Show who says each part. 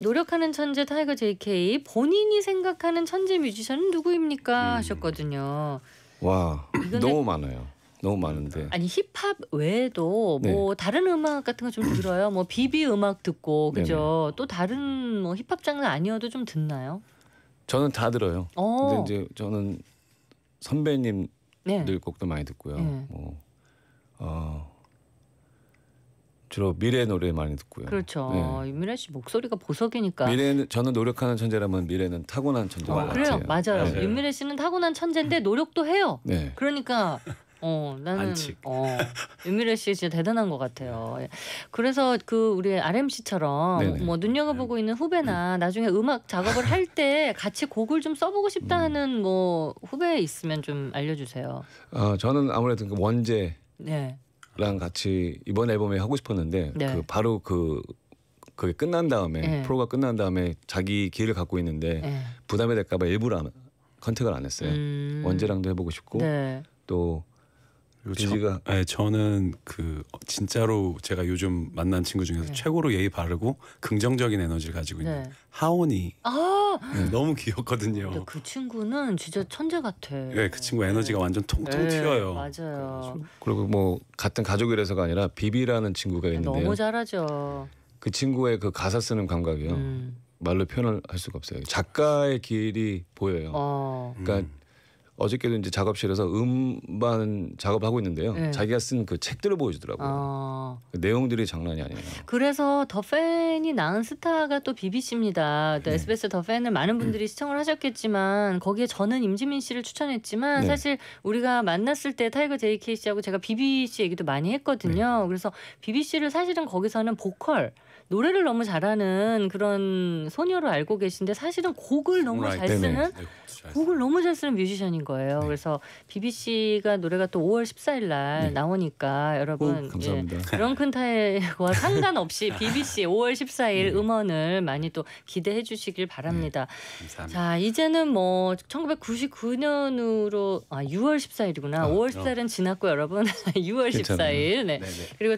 Speaker 1: 노력하는 천재 타이거 JK 본인이 생각하는 천재 뮤지션은 누구입니까 음. 하셨거든요.
Speaker 2: 와 너무 많아요. 너무 많은데
Speaker 1: 아니 힙합 외에도 뭐 네. 다른 음악 같은 거 좀 들어요. 뭐 비비 음악 듣고 그죠. 네네. 또 다른 뭐 힙합 장르 아니어도 좀 듣나요?
Speaker 2: 저는 다 들어요. 오. 어. 근데 이제 저는 선배님들 네. 곡도 많이 듣고요. 네. 뭐 어, 주로 미래 노래 많이 듣고요.
Speaker 1: 그렇죠. 네. 유미래 씨 목소리가 보석이니까. 미래는
Speaker 2: 저는 노력하는 천재라면 미래는 타고난 천재 어, 그래요, 맞아요. 맞아요. 네. 유미래
Speaker 1: 씨는 타고난 천재인데 노력도 해요. 네. 그러니까 어, 나는 안칙. 어, 유미래 씨 진짜 대단한 것 같아요. 예. 그래서 그 우리 RMC처럼 네네. 뭐 눈여겨보고 네. 있는 후배나 음. 나중에 음악 작업을 할 때 같이 곡을 좀 써보고 싶다 음. 하는 뭐 후배 있으면 좀 알려주세요.
Speaker 2: 어, 저는 아무래도 그 원제 네. 랑 같이 이번 앨범에 하고 싶었는데 네. 그 바로 그 그게 끝난 다음에 네. 프로가 끝난 다음에 자기 기회를 갖고 있는데 네. 부담이 될까봐 일부러 컨택을 안 했어요. 음. 원재랑도 해보고 싶고 네. 또 그리고 저, 네, 저는 그 진짜로 제가 요즘 만난 친구 중에서 네. 최고로 예의 바르고 긍정적인 에너지를 가지고 있는 네. 하온이
Speaker 1: 아 네,
Speaker 2: 너무 귀엽거든요.
Speaker 1: 그 친구는 진짜 천재 같아. 네,
Speaker 2: 그 친구 에너지가 네. 완전 통통 네, 튀어요.
Speaker 1: 맞아요. 그
Speaker 2: 그리고 뭐 같은 가족이라서가 아니라 비비라는 친구가 있는데 너무
Speaker 1: 잘하죠.
Speaker 2: 그 친구의 그 가사 쓰는 감각이요. 음. 말로 표현을 할 수가 없어요. 작가의 길이 보여요.
Speaker 1: 어. 음. 그러니까 음.
Speaker 2: 어저께도 이제 작업실에서 음반 작업하고 있는데요. 네. 자기가 쓴 그 책들을 보여주더라고요.
Speaker 1: 아.
Speaker 2: 그 내용들이 장난이 아니에요.
Speaker 1: 그래서 더 팬이 낳은 스타가 또 BBC입니다. 또 네. SBS 더 팬을 많은 분들이 음. 시청을 하셨겠지만 거기에 저는 임지민 씨를 추천했지만 네. 사실 우리가 만났을 때 타이거 JK 씨하고 제가 BBC 얘기도 많이 했거든요. 네. 그래서 BBC를 사실은 거기서는 보컬 노래를 너무 잘하는 그런 소녀로 알고 계신데 사실은 곡을 너무 잘 쓰는 네, 곡을 너무 잘 쓰는 뮤지션인 거예요. 네. 그래서 BBC가 노래가 또 5월 14일 날 네. 나오니까 여러분 오, 예, 런큰타임과 상관없이 BBC 5월 14일 네. 음원을 많이 또 기대해 주시길 바랍니다. 네, 자 이제는 뭐 1999년으로 아 6월 14일이구나. 아, 어, 5월 14일은 어. 지났고 여러분 6월 괜찮아요. 14일. 네. 네네. 그리고